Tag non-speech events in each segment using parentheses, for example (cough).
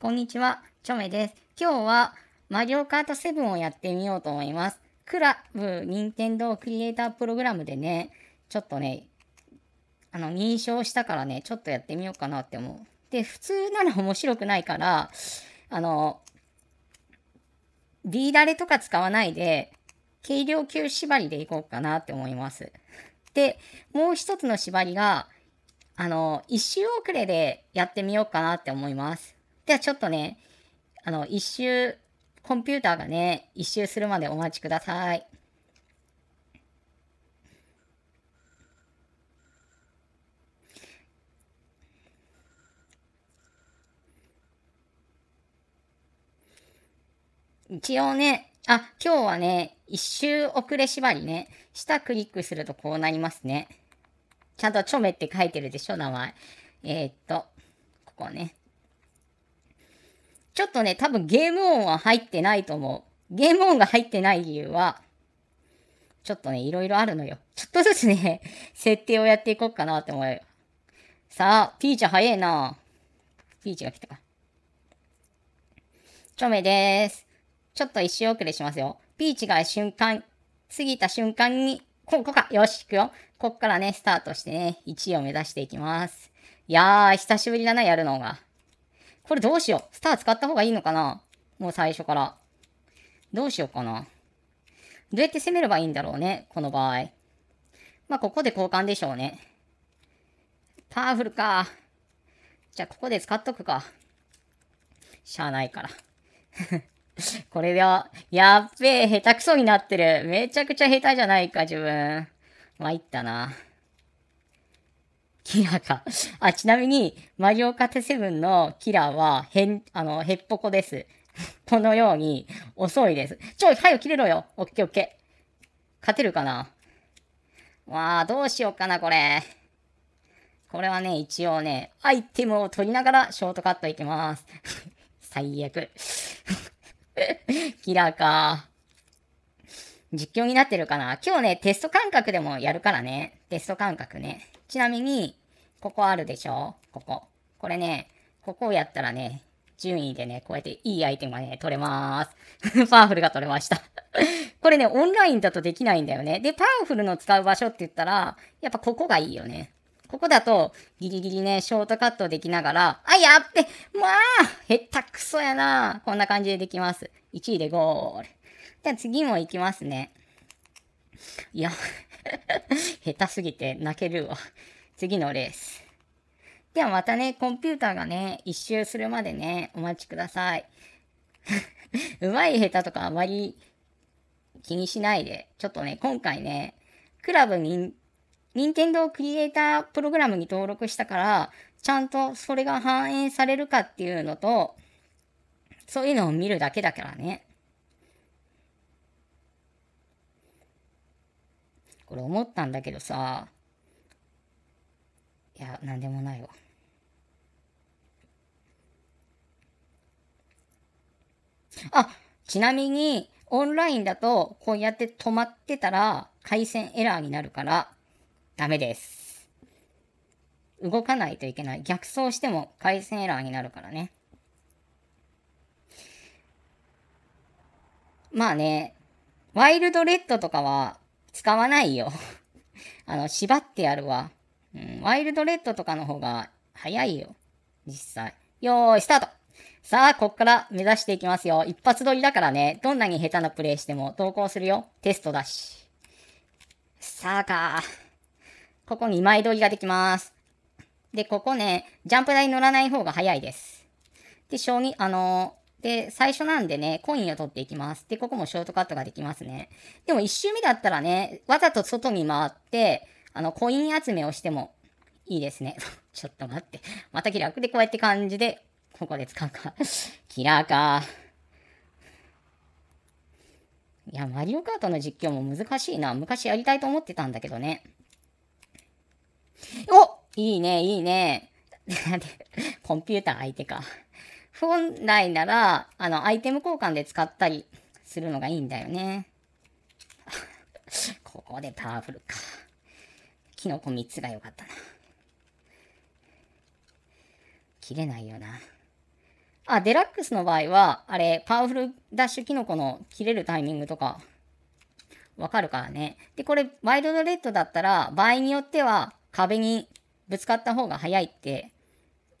こんにちは、チョメです。今日はマリオカート7をやってみようと思います。クラブ任天堂クリエイタープログラムでね、ちょっとね、あの、認証したからね、ちょっとやってみようかなって思う。で、普通なら面白くないから、あの、D ダレとか使わないで、軽量級縛りでいこうかなって思います。で、もう一つの縛りが、あの、一周遅れでやってみようかなって思います。じゃあちょっとね、あの、一周、コンピューターがね、一周するまでお待ちください。一応ね、あ、今日はね、一周遅れ縛りね、下クリックするとこうなりますね。ちゃんとちょめって書いてるでしょ、名前。えー、っと、ここね。ちょっとね、多分ゲーム音は入ってないと思う。ゲーム音が入ってない理由は、ちょっとね、いろいろあるのよ。ちょっとずつね、(laughs) 設定をやっていこうかなって思うよ。さあ、ピーチ早いな。ピーチが来たか。ちょめでーす。ちょっと一周遅れしますよ。ピーチが瞬間、過ぎた瞬間に、ここか。よし、行くよ。こっからね、スタートしてね、1位を目指していきます。いやー、久しぶりだな、やるのが。これどうしよう。スター使った方がいいのかなもう最初から。どうしようかな。どうやって攻めればいいんだろうね。この場合。まあ、ここで交換でしょうね。パワフルか。じゃあ、ここで使っとくか。しゃあないから。(laughs) これでは、やっべえ、下手くそになってる。めちゃくちゃ下手じゃないか、自分。参ったな。キラーか。あ、ちなみに、マリオカテ7のキラーは、へん、あの、へっぽこです。このように、遅いです。ちょい、早く切れろよ。オッケーオッケー。勝てるかなわあ、どうしようかな、これ。これはね、一応ね、アイテムを取りながらショートカットいきます。(laughs) 最悪。(laughs) キラーか。実況になってるかな今日ね、テスト感覚でもやるからね。テスト感覚ね。ちなみに、ここあるでしょここ。これね、ここをやったらね、順位でね、こうやっていいアイテムがね、取れます。(laughs) パワフルが取れました (laughs) これね、オンラインだとできないんだよね。で、パワフルの使う場所って言ったら、やっぱここがいいよね。ここだと、ギリギリね、ショートカットできながら、あ、やってまあ下手くそやなこんな感じでできます。1位でゴール。じゃあ次も行きますね。いや (laughs) 下手すぎて泣けるわ次のレース。ではまたね、コンピューターがね、一周するまでね、お待ちください。う (laughs) まい下手とかあまり気にしないで、ちょっとね、今回ね、クラブに、任天堂クリエイタープログラムに登録したから、ちゃんとそれが反映されるかっていうのと、そういうのを見るだけだからね。これ思ったんだけどさ、いや、なんでもないわ。あ、ちなみに、オンラインだと、こうやって止まってたら、回線エラーになるから、ダメです。動かないといけない。逆走しても回線エラーになるからね。まあね、ワイルドレッドとかは使わないよ (laughs) あの、縛ってやるわ。うん、ワイルドレッドとかの方が早いよ。実際。よーい、スタートさあ、こっから目指していきますよ。一発撮りだからね、どんなに下手なプレイしても投稿するよ。テストだし。さあか。ここに枚撮りができます。で、ここね、ジャンプ台に乗らない方が早いです。で、将棋、あのー、で、最初なんでね、コインを取っていきます。で、ここもショートカットができますね。でも1周目だったらね、わざと外に回って、あの、コイン集めをしてもいいですね。(laughs) ちょっと待って。また気楽でこうやって感じで、ここで使うか。キラーか。いや、マリオカートの実況も難しいな。昔やりたいと思ってたんだけどね。おいいね、いいね。(laughs) コンピューター相手か。本来なら、あの、アイテム交換で使ったりするのがいいんだよね。(laughs) ここでパワフルか。キノコ3つが良かったな。切れないよな。あ、デラックスの場合は、あれ、パワフルダッシュキノコの切れるタイミングとか、わかるからね。で、これ、ワイルドレッドだったら、場合によっては壁にぶつかった方が早いって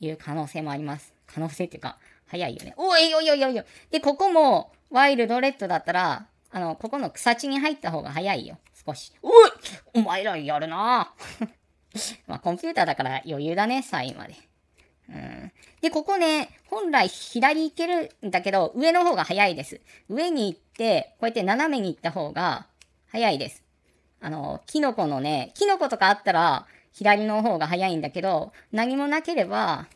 いう可能性もあります。可能性っていうか、早いよね。おいおいおいおいおい。で、ここも、ワイルドレッドだったら、あの、ここの草地に入った方が早いよ。少し。おいお前らやるな (laughs) まあ、コンピューターだから余裕だね、3位まで。うん、で、ここね、本来左行けるんだけど、上の方が早いです。上に行って、こうやって斜めに行った方が早いです。あの、キノコのね、キノコとかあったら左の方が早いんだけど、何もなければ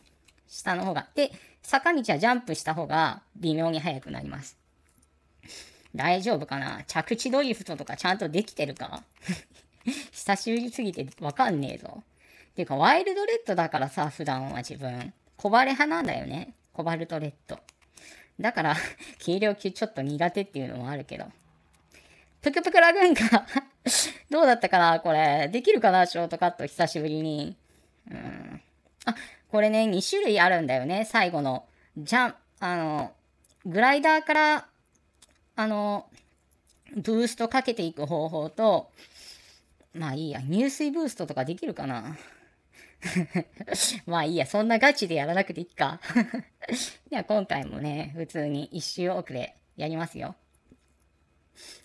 下の方が。で、坂道はジャンプした方が微妙に速くなります。大丈夫かな着地ドリフトとかちゃんとできてるか (laughs) 久しぶりすぎてわかんねえぞ。てか、ワイルドレッドだからさ、普段は自分。コバレ派なんだよね。コバルトレッド。だから、(laughs) 軽量級ちょっと苦手っていうのもあるけど。ぷくぷくラグーンか (laughs) どうだったかなこれ。できるかなショートカット久しぶりに。うん。あ、これね、2種類あるんだよね。最後の。ジャン、あの、グライダーからあの、ブーストかけていく方法と、まあいいや、入水ブーストとかできるかな (laughs) まあいいや、そんなガチでやらなくていいかでは (laughs) 今回もね、普通に一周遅れやりますよ。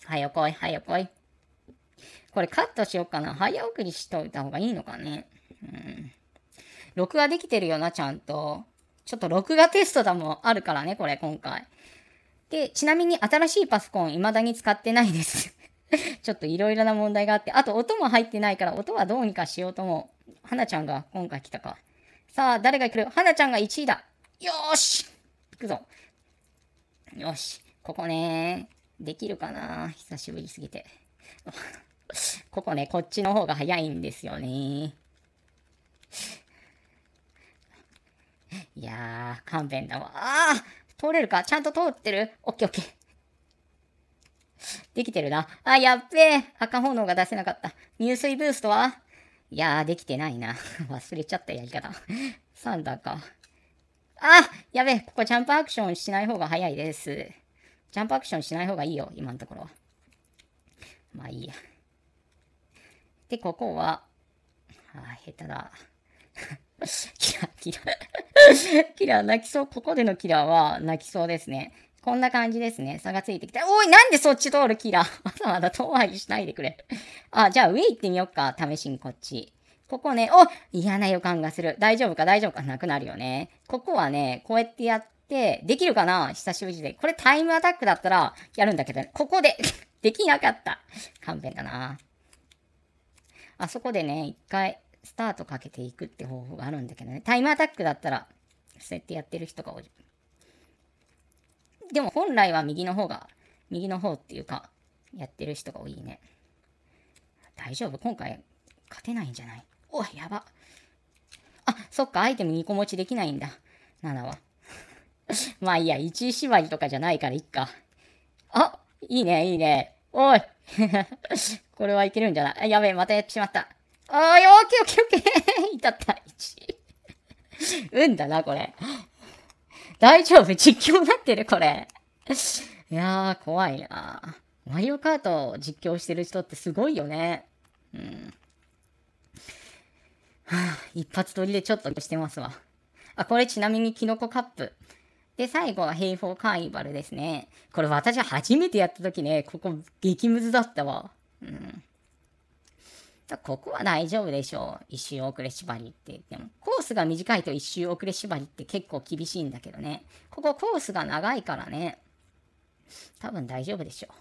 はよ来い、はよ来い。これカットしよっかな。早送りしといた方がいいのかね。うん。録画できてるよな、ちゃんと。ちょっと録画テストだもあるからね、これ今回。で、ちなみに新しいパソコン未だに使ってないです (laughs) ちょっといろいろな問題があって、あと音も入ってないから音はどうにかしようとも。はなちゃんが今回来たか。さあ、誰が来るはなちゃんが1位だ。よーし行くぞ。よし。ここねできるかな久しぶりすぎて。(laughs) ここね、こっちの方が早いんですよね。いやー、勘弁だわ。あー通れるかちゃんと通ってるオッケーオッケー。できてるな。あ、やっべえ。赤炎が出せなかった。入水ブーストはいやー、できてないな。(laughs) 忘れちゃったやり方。サンダーか。あやべえ。ここジャンプアクションしない方が早いです。ジャンプアクションしない方がいいよ。今のところ。まあいいや。で、ここは、あ下手だ。(laughs) キラ、キラ。キラ、泣きそう。ここでのキラは泣きそうですね。こんな感じですね。差がついてきた。おい、なんでそっち通るキラ (laughs) まだまだ遠回りしないでくれ。あ、じゃあ上行ってみよっか。試しにこっち。ここね、お嫌な予感がする。大丈夫か大丈夫かなくなるよね。ここはね、こうやってやって、できるかな久しぶりで。これタイムアタックだったらやるんだけど、ね、ここで (laughs) できなかった。勘弁だな。あそこでね、一回スタートかけていくって方法があるんだけどね。タイムアタックだったら、そうやってやってる人が多い。でも本来は右の方が、右の方っていうか、やってる人が多いね。大丈夫今回、勝てないんじゃないおい、やば。あ、そっか、アイテム2個持ちできないんだ。7は。(laughs) まあいいや、1位縛りとかじゃないからいっか。あ、いいね、いいね。おい (laughs) これはいけるんじゃないやべえ、またやってしまった。あーよ、オッケーオッケーオッケー。いた (laughs) った、1。んだな、これ。大丈夫実況になってるこれ。いやー、怖いなマリオカート実況してる人ってすごいよね。うん。はあ、一発撮りでちょっとしてますわ。あ、これちなみにキノコカップ。で、最後は平方カーニバルですね。これ私初めてやった時ね、ここ激ムズだったわ。うん。ここは大丈夫でしょう。一周遅れ縛りって言っても。コースが短いと一周遅れ縛りって結構厳しいんだけどね。ここコースが長いからね。多分大丈夫でしょう。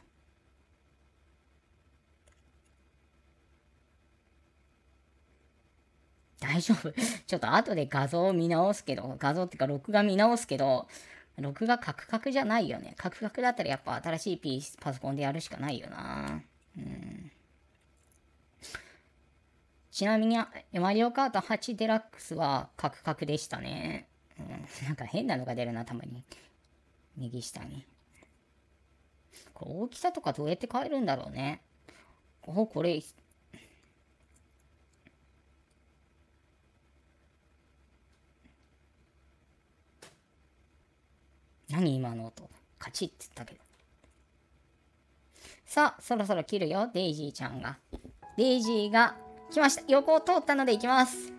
大丈夫。ちょっと後で画像を見直すけど、画像っていうか録画見直すけど、録画カクカクじゃないよね。カクカクだったらやっぱ新しいスパソコンでやるしかないよな。うんちなみに、マリオカート8デラックスはカクカクでしたね。うん、なんか変なのが出るな、たまに。右下に。これ大きさとかどうやって変えるんだろうね。お、これ、何今の音。カチッって言ったけど。さあ、そろそろ切るよ、デイジーちゃんが。デイジーが来ました。横を通ったので行きます。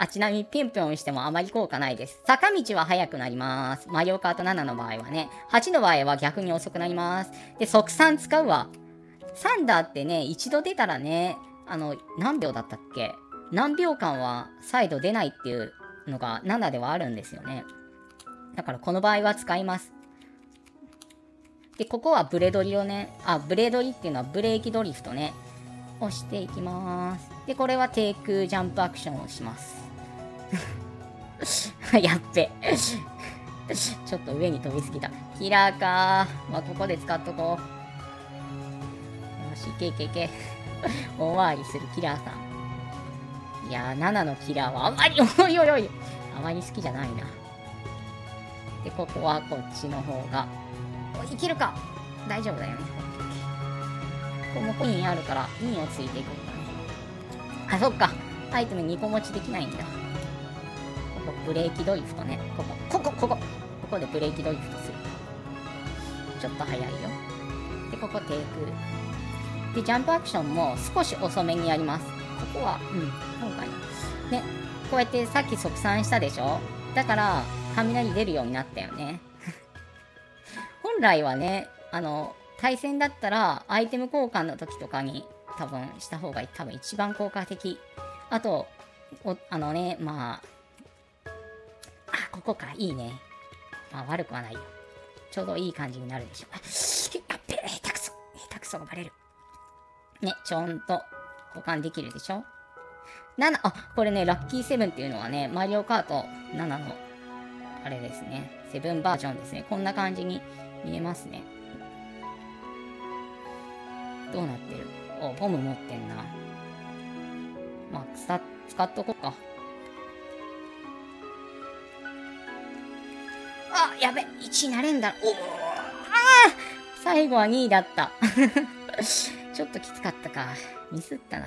あ、ちなみにピンピョンしてもあまり効果ないです。坂道は速くなります。マリオカート7の場合はね。8の場合は逆に遅くなります。で、即算使うわ。サンダーってね、一度出たらね、あの、何秒だったっけ何秒間は再度出ないっていうのが7ではあるんですよね。だからこの場合は使います。で、ここはブレドリをね、あ、ブレドリっていうのはブレーキドリフトね。押していきます。で、これは低空ジャンプアクションをします。(laughs) やっべ。ちょっと上に飛びすぎた。キラーかー。まあ、ここで使っとこう。よし、いけいけいけ。大回りするキラーさん。いやー、7のキラーはあまり、(laughs) おいおいおい、あまり好きじゃないな。で、ここはこっちの方が。いけるか大丈夫だよね。個もコインあるから、インをついていこ感じ。あ、そっか。アイテム2個持ちできないんだ。ここ、ブレーキドリフトね。ここ、ここ、ここ。ここでブレーキドリフトする。ちょっと早いよ。で、ここ、テイク。で、ジャンプアクションも少し遅めにやります。ここは、うん、今回ね、こうやってさっき即算したでしょだから、雷出るようになったよね。(laughs) 本来はね、あの、対戦だったらアイテム交換の時とかに多分した方が多分一番効果的。あと、あのね、まあ、あ、ここか、いいね。まあ悪くはないよ。ちょうどいい感じになるでしょう。あっべ、下手くそ、下手くそがバレる。ね、ちょんと保管できるでしょ。7、あ、これね、ラッキーセブンっていうのはね、マリオカート7の、あれですね、セブンバージョンですね。こんな感じに見えますね。どうなってるお、ボム持ってんな。まあ、使、使っとこうか。あ、やべ、1位なれんだ。おおあ最後は2位だった。(laughs) ちょっときつかったか。ミスったな。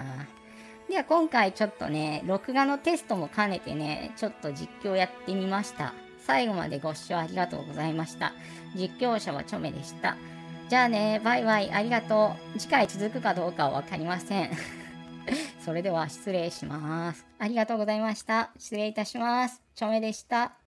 では今回ちょっとね、録画のテストも兼ねてね、ちょっと実況やってみました。最後までご視聴ありがとうございました。実況者はチョメでした。じゃあね、バイバイ、ありがとう。次回続くかどうかは分かりません。(laughs) それでは失礼します。ありがとうございました。失礼いたします。ちょめでした。